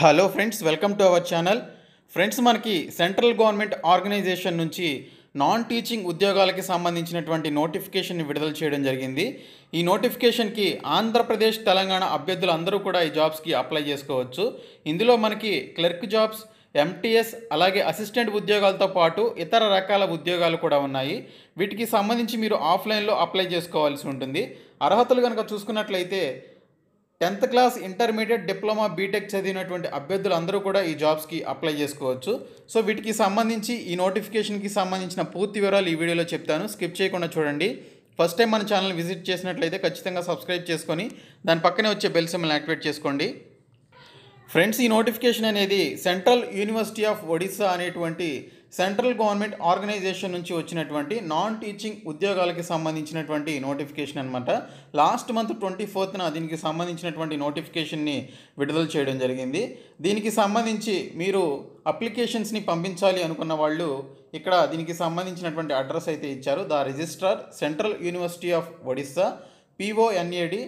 hello friends welcome to our channel friends మనకి central government organisation నుంచి non teaching ఉద్యోగాలకి సంబంధించినటువంటి నోటిఫికేషన్ విడుదల చేయడం జరిగింది ఈ నోటిఫికేషన్కి ఆంధ్రప్రదేశ్ తెలంగాణ అభ్యర్థులు అందరూ కూడా ఈ జాబ్స్కి అప్లై చేసుకోవచ్చు ఇందులో మనకి క్లర్క్ జాబ్స్ ఎంటీఎస్ అలాగే అసిస్టెంట్ ఉద్యోగాలతో పాటు ఇతర రకాల ఉద్యోగాలు కూడా ఉన్నాయి వీటికి సంబంధించి మీరు ఆఫ్లైన్లో అప్లై చేసుకోవాల్సి ఉంటుంది అర్హతలు కనుక చూసుకున్నట్లయితే tenth class intermediate diploma BTech చదివినటువంటి అభ్యర్థులు అందరూ కూడా ఈ జాబ్స్కి అప్లై చేసుకోవచ్చు సో వీటికి సంబంధించి ఈ నోటిఫికేషన్కి సంబంధించిన పూర్తి వివరాలు ఈ వీడియోలో చెప్తాను స్కిప్ చేయకుండా చూడండి ఫస్ట్ టైం మన ఛానల్ విజిట్ చేసినట్లయితే ఖచ్చితంగా సబ్స్క్రైబ్ చేసుకొని దాని పక్కనే వచ్చే బెల్ సిమ్మల్ని యాక్టివేట్ చేసుకోండి ఫ్రెండ్స్ ఈ నోటిఫికేషన్ అనేది సెంట్రల్ యూనివర్సిటీ ఆఫ్ ఒడిస్సా అనేటువంటి సెంట్రల్ గవర్నమెంట్ ఆర్గనైజేషన్ నుంచి వచ్చినటువంటి నాన్ టీచింగ్ ఉద్యోగాలకి సంబంధించినటువంటి నోటిఫికేషన్ అనమాట లాస్ట్ మంత్ ట్వంటీ ఫోర్త్న దీనికి సంబంధించినటువంటి నోటిఫికేషన్ని విడుదల చేయడం జరిగింది దీనికి సంబంధించి మీరు అప్లికేషన్స్ని పంపించాలి అనుకున్న వాళ్ళు ఇక్కడ దీనికి సంబంధించినటువంటి అడ్రస్ అయితే ఇచ్చారు the registrar central university of Odisha PO NAD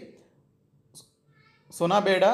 Sunabeda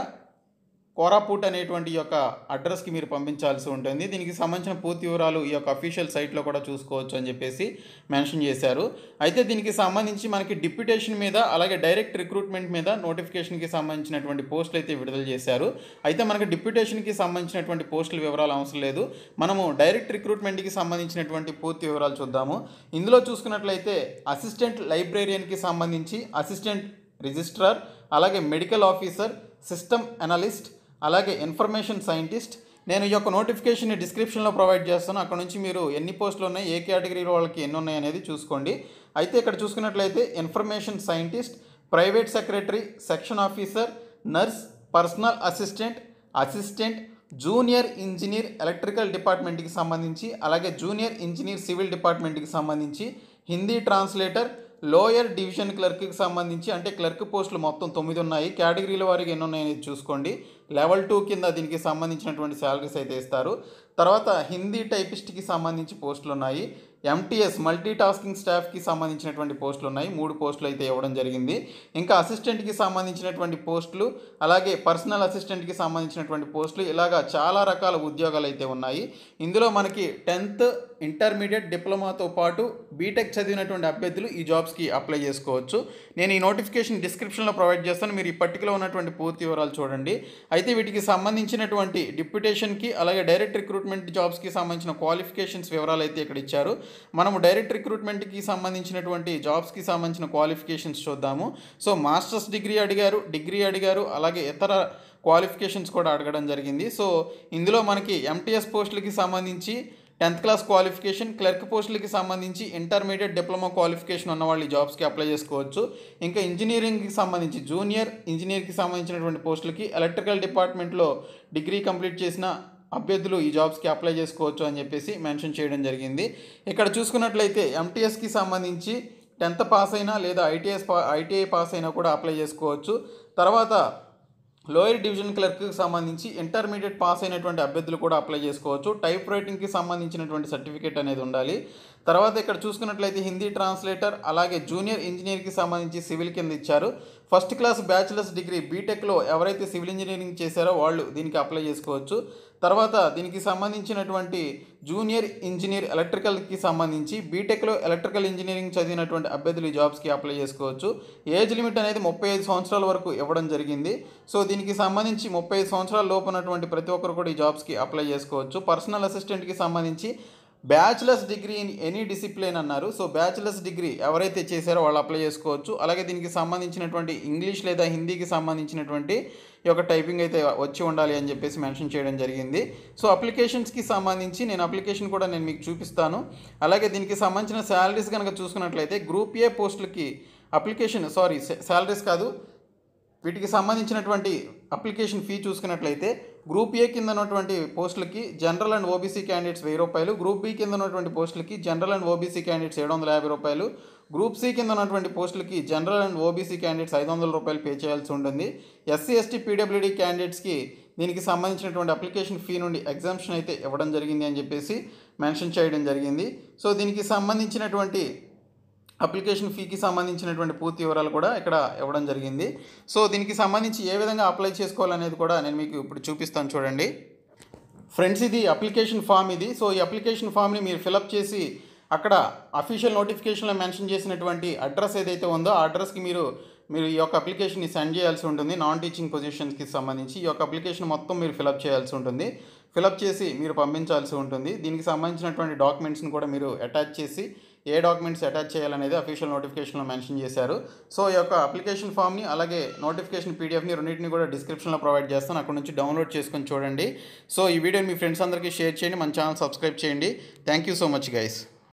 Koraput అనేటువంటి యొక్క అడ్రస్కి మీరు పంపించాల్సి ఉంటుంది దీనికి సంబంధించిన పూర్తి వివరాలు ఈ యొక్క అఫీషియల్ సైట్లో కూడా చూసుకోవచ్చు అని చెప్పేసి మెన్షన్ చేశారు అయితే దీనికి సంబంధించి మనకి డిప్యూటేషన్ మీద అలాగే డైరెక్ట్ రిక్రూట్మెంట్ మీద నోటిఫికేషన్కి సంబంధించినటువంటి పోస్టులు అయితే విడుదల చేశారు అయితే మనకి డిప్యూటేషన్కి సంబంధించినటువంటి పోస్టుల వివరాలు అవసరం లేదు మనము డైరెక్ట్ రిక్రూట్మెంట్కి సంబంధించినటువంటి పూర్తి వివరాలు చూద్దాము ఇందులో చూసుకున్నట్లయితే అసిస్టెంట్ లైబ్రేరియన్కి సంబంధించి అసిస్టెంట్ రిజిస్ట్రార్ అలాగే మెడికల్ ఆఫీసర్ సిస్టమ్ అనలిస్ట్ అలాగే ఇన్ఫర్మేషన్ సైంటిస్ట్ నేను ఈ యొక్క నోటిఫికేషన్ డిస్క్రిప్షన్లో ప్రొవైడ్ చేస్తాను అక్కడ నుంచి మీరు ఎన్ని పోస్టులు ఉన్నాయి ఏ కేటగిరీలో వాళ్ళకి ఎన్ని ఉన్నాయి అనేది చూసుకోండి అయితే ఇక్కడ చూసుకున్నట్లయితే information scientist private secretary section officer nurse personal assistant assistant junior engineer electrical డిపార్ట్మెంట్కి సంబంధించి అలాగే జూనియర్ ఇంజనీర్ సివిల్ డిపార్ట్మెంట్కి సంబంధించి హిందీ ట్రాన్స్లేటర్ లోయర్ డివిజన్ క్లర్క్కి సంబంధించి అంటే క్లర్క్ పోస్టులు మొత్తం తొమ్మిది ఉన్నాయి కేటగిరీల వారికి ఎన్ని అనేది చూసుకోండి లెవెల్ టూ కింద దీనికి సంబంధించినటువంటి శాలరీస్ అయితే ఇస్తారు తర్వాత హిందీ టైపిస్ట్కి సంబంధించి పోస్టులు ఉన్నాయి ఎంటీఎస్ మల్టీ టాస్కింగ్ స్టాఫ్కి సంబంధించినటువంటి పోస్టులు ఉన్నాయి మూడు పోస్టులు అయితే ఇవ్వడం జరిగింది ఇంకా అసిస్టెంట్కి సంబంధించినటువంటి పోస్టులు అలాగే పర్సనల్ అసిస్టెంట్కి సంబంధించినటువంటి పోస్టులు ఇలాగా చాలా రకాల ఉద్యోగాలు అయితే ఉన్నాయి ఇందులో మనకి టెన్త్ ఇంటర్మీడియట్ డిప్లొమాతో పాటు బీటెక్ చదివినటువంటి అభ్యర్థులు ఈ జాబ్స్కి అప్లై చేసుకోవచ్చు నేను ఈ నోటిఫికేషన్ డిస్క్రిప్షన్లో ప్రొవైడ్ చేస్తాను మీరు ఈ పర్టికులర్ ఉన్నటువంటి పూర్తి వివరాలు చూడండి అయితే వీటికి సంబంధించినటువంటి డిప్యుటేషన్కి అలాగే డైరెక్ట్ రిక్రూట్మెంట్ జాబ్స్కి సంబంధించిన క్వాలిఫికేషన్స్ వివరాలు అయితే ఇక్కడ ఇచ్చారు మనము డైరెక్ట్ రిక్రూట్మెంట్కి సంబంధించినటువంటి జాబ్స్కి సంబంధించిన క్వాలిఫికేషన్స్ చూద్దాము సో మాస్టర్స్ డిగ్రీ అడిగారు డిగ్రీ అడిగారు అలాగే ఇతర క్వాలిఫికేషన్స్ కూడా అడగడం జరిగింది సో ఇందులో మనకి ఎంటీఎస్ పోస్టులకి సంబంధించి టెన్త్ క్లాస్ క్వాలిఫికేషన్ క్లర్క్ పోస్టులకి సంబంధించి ఇంటర్మీడియట్ డిప్లొమా క్వాలిఫికేషన్ ఉన్న వాళ్ళు జాబ్స్కి అప్లై చేసుకోవచ్చు ఇంకా ఇంజనీరింగ్కి సంబంధించి జూనియర్ ఇంజనీర్కి సంబంధించినటువంటి పోస్టులకి ఎలక్ట్రికల్ డిపార్ట్మెంట్లో డిగ్రీ కంప్లీట్ చేసిన అభ్యర్థులు ఈ జాబ్స్కి అప్లై చేసుకోవచ్చు అని చెప్పేసి మెన్షన్ చేయడం జరిగింది ఇక్కడ చూసుకున్నట్లయితే ఎంటీఎస్కి సంబంధించి టెన్త్ పాస్ అయినా లేదా ఐటీఎస్ పా ఐటీఐ పాస్ అయినా కూడా అప్లై చేసుకోవచ్చు తర్వాత లోయర్ డివిజన్ క్లర్క్కి సంబంధించి ఇంటర్మీడియట్ పాస్ అయినటువంటి అభ్యర్థులు కూడా అప్లై చేసుకోవచ్చు టైప్ రైటింగ్కి సంబంధించినటువంటి సర్టిఫికేట్ అనేది ఉండాలి తర్వాత ఇక్కడ చూసుకున్నట్లయితే హిందీ ట్రాన్స్లేటర్ అలాగే జూనియర్ ఇంజనీర్కి సంబంధించి సివిల్ కింద ఇచ్చారు ఫస్ట్ క్లాస్ బ్యాచిలర్స్ డిగ్రీ బీటెక్లో ఎవరైతే సివిల్ ఇంజనీరింగ్ చేశారో వాళ్ళు దీనికి అప్లై చేసుకోవచ్చు తర్వాత దీనికి సంబంధించినటువంటి జూనియర్ ఇంజనీర్ ఎలక్ట్రికల్కి సంబంధించి బీటెక్లో ఎలక్ట్రికల్ ఇంజనీరింగ్ చదివినటువంటి అభ్యర్థులు ఈ జాబ్స్కి అప్లై చేసుకోవచ్చు ఏజ్ లిమిట్ అనేది ముప్పై ఐదు సంవత్సరాల వరకు ఇవ్వడం జరిగింది సో దీనికి సంబంధించి ముప్పై ఐదు సంవత్సరాల లోపు ఉన్నటువంటి ప్రతి ఒక్కరు కూడా ఈ జాబ్స్కి అప్లై చేసుకోవచ్చు పర్సనల్ అసిస్టెంట్కి సంబంధించి bachelors degree in any discipline అన్నారు సో బ్యాచిలర్స్ డిగ్రీ ఎవరైతే చేశారో వాళ్ళు అప్లై చేసుకోవచ్చు అలాగే దీనికి సంబంధించినటువంటి ఇంగ్లీష్ లేదా హిందీకి సంబంధించినటువంటి ఈ యొక్క టైపింగ్ అయితే వచ్చి ఉండాలి అని చెప్పేసి మెన్షన్ చేయడం జరిగింది సో అప్లికేషన్స్కి సంబంధించి నేను అప్లికేషన్ కూడా నేను మీకు చూపిస్తాను అలాగే దీనికి సంబంధించిన శాలరీస్ కనుక చూసుకున్నట్లయితే గ్రూప్ ఏ పోస్టులకి అప్లికేషన్ సారీ శాలరీస్ కాదు వీటికి సంబంధించినటువంటి అప్లికేషన్ ఫీ చూసుకున్నట్లయితే గ్రూప్ ఏ కింద ఉన్నటువంటి పోస్టులకి జనరల్ అండ్ ఓబీసీ క్యాండిడేట్స్ వెయ్యి రూపాయలు గ్రూప్ బి కింద ఉన్నటువంటి పోస్టులకి జనరల్ అండ్ ఓబీసీ క్యాండిడేట్స్ ఏడు వందల యాభై రూపాయలు గ్రూప్ సి కింద ఉన్నటువంటి పోస్టులకి జనరల్ అండ్ ఓబీసీ క్యాండిడేట్స్ ఐదు వందల రూపాయలు పే చేయాల్సి ఉంటుంది ఎస్సీ ఎస్టీ పీడబ్ల్యూడీ క్యాండిడేట్స్కి దీనికి సంబంధించినటువంటి అప్లికేషన్ ఫీ నుండి ఎగ్జామ్షన్ అయితే ఇవ్వడం జరిగింది అని చెప్పేసి మెన్షన్ చేయడం జరిగింది సో దీనికి సంబంధించినటువంటి అప్లికేషన్ ఫీకి సంబంధించినటువంటి పూర్తి వివరాలు కూడా ఇక్కడ ఇవ్వడం జరిగింది సో దీనికి సంబంధించి ఏ విధంగా అప్లై చేసుకోవాలనేది కూడా నేను మీకు ఇప్పుడు చూపిస్తాను చూడండి ఫ్రెండ్స్ ఇది అప్లికేషన్ ఫామ్ ఇది సో ఈ అప్లికేషన్ ఫామ్ని మీరు ఫిలప్ చేసి అక్కడ అఫీషియల్ నోటిఫికేషన్లో మెన్షన్ చేసినటువంటి అడ్రస్ ఏదైతే ఉందో ఆ అడ్రస్కి మీరు మీరు ఈ యొక్క అప్లికేషన్ని సెండ్ చేయాల్సి ఉంటుంది నాన్ టీచింగ్ పొజిషన్స్కి సంబంధించి ఈ యొక్క అప్లికేషన్ మొత్తం మీరు ఫిలప్ చేయాల్సి ఉంటుంది ఫిలప్ చేసి మీరు పంపించాల్సి ఉంటుంది దీనికి సంబంధించినటువంటి డాక్యుమెంట్స్ని కూడా మీరు అటాచ్ చేసి ఏ డాక్యుమెంట్స్ అటాచ్ చేయాలనేది అఫీషియల్ నోటిఫికేషన్లో మెన్షన్ చేశారు సో ఈ యొక్క అప్లికేషన్ ఫామ్ని అలాగే నోటిఫికేషన్ పీడిఎఫ్ని రెండింటిని కూడా డిస్క్రిప్షన్లో ప్రొవైడ్ చేస్తాను అక్కడ నుంచి డౌన్లోడ్ చేసుకొని చూడండి సో ఈ వీడియోని మీ ఫ్రెండ్స్ అందరికీ షేర్ చేయండి మన ఛానల్ సబ్స్క్రైబ్ చేయండి thank you so much guys